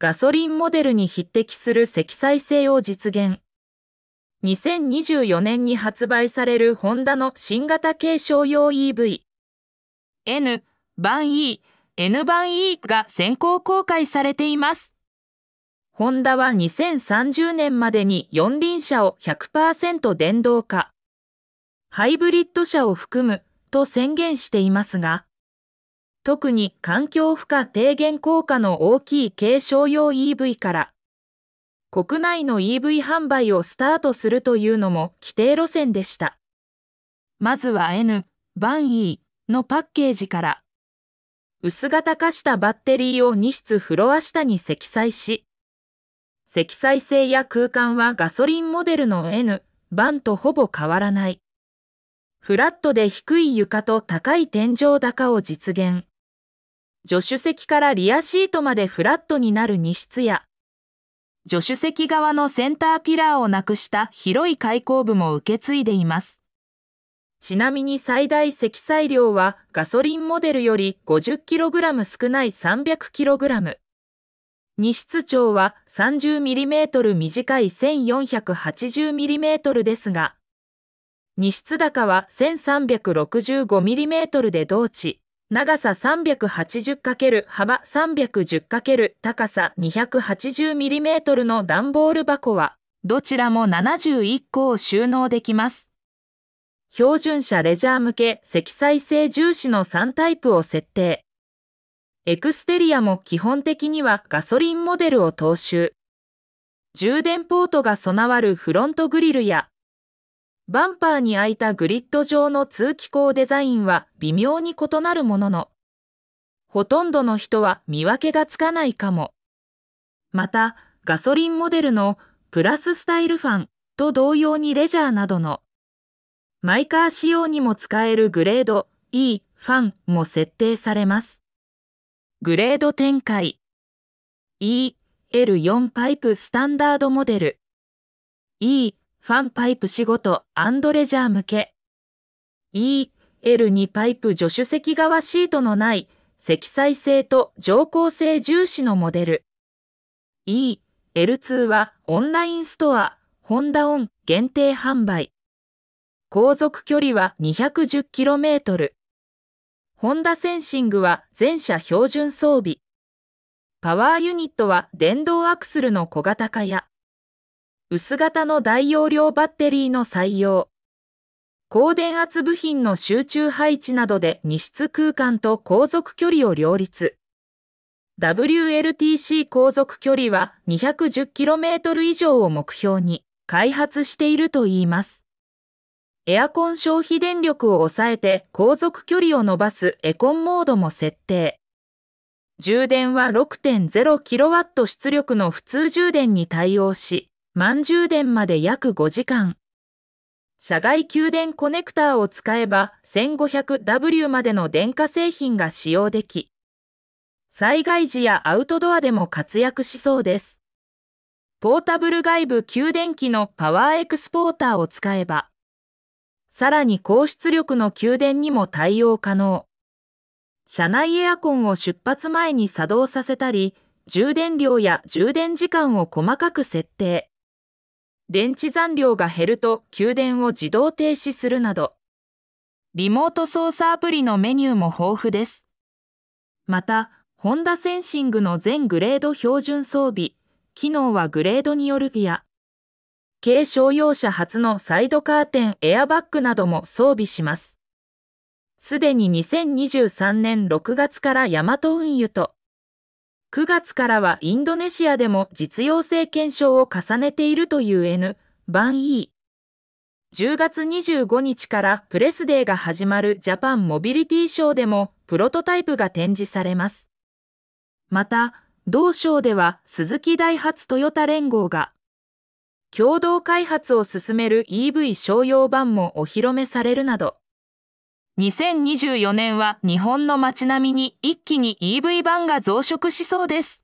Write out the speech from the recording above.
ガソリンモデルに匹敵する積載性を実現。2024年に発売されるホンダの新型軽商用 EV。N 版 E、N 版 E が先行公開されています。ホンダは2030年までに4輪車を100%電動化、ハイブリッド車を含むと宣言していますが、特に環境負荷低減効果の大きい軽商用 EV から国内の EV 販売をスタートするというのも規定路線でした。まずは N、バン E のパッケージから薄型化したバッテリーを2室フロア下に積載し積載性や空間はガソリンモデルの N、バンとほぼ変わらない。フラットで低い床と高い天井高を実現。助手席からリアシートまでフラットになる二室や、助手席側のセンターピラーをなくした広い開口部も受け継いでいます。ちなみに最大積載量はガソリンモデルより 50kg 少ない 300kg。二室長は 30mm 短い 1480mm ですが、二室高は 1365mm で同値。長さ 380× 幅 310× 高さ 280mm の段ボール箱は、どちらも71個を収納できます。標準車レジャー向け積載性重視の3タイプを設定。エクステリアも基本的にはガソリンモデルを踏襲。充電ポートが備わるフロントグリルやバンパーに開いたグリッド状の通気口デザインは微妙に異なるものの、ほとんどの人は見分けがつかないかも。また、ガソリンモデルのプラススタイルファンと同様にレジャーなどのマイカー仕様にも使えるグレード E ファンも設定されます。グレード展開 EL4 パイプスタンダードモデル E ファンパイプ仕事アンドレジャー向け。E、L 2パイプ助手席側シートのない積載性と乗降性重視のモデル。E、L2 はオンラインストア、ホンダオン限定販売。航続距離は 210km。ホンダセンシングは全車標準装備。パワーユニットは電動アクスルの小型化や薄型の大容量バッテリーの採用、高電圧部品の集中配置などで荷室空間と航続距離を両立。WLTC 航続距離は 210km 以上を目標に開発しているといいます。エアコン消費電力を抑えて航続距離を伸ばすエコンモードも設定。充電は 6.0kW 出力の普通充電に対応し、満充電まで約5時間。社外給電コネクターを使えば 1500W までの電化製品が使用でき、災害時やアウトドアでも活躍しそうです。ポータブル外部給電機のパワーエクスポーターを使えば、さらに高出力の給電にも対応可能。車内エアコンを出発前に作動させたり、充電量や充電時間を細かく設定。電池残量が減ると給電を自動停止するなど、リモート操作アプリのメニューも豊富です。また、ホンダセンシングの全グレード標準装備、機能はグレードによるギア、軽商用車初のサイドカーテンエアバッグなども装備します。すでに2023年6月からヤマト運輸と9月からはインドネシアでも実用性検証を重ねているという N、版 E。10月25日からプレスデーが始まるジャパンモビリティショーでもプロトタイプが展示されます。また、同ショーでは鈴木大発トヨタ連合が共同開発を進める EV 商用版もお披露目されるなど、2024年は日本の街並みに一気に EV 版が増殖しそうです。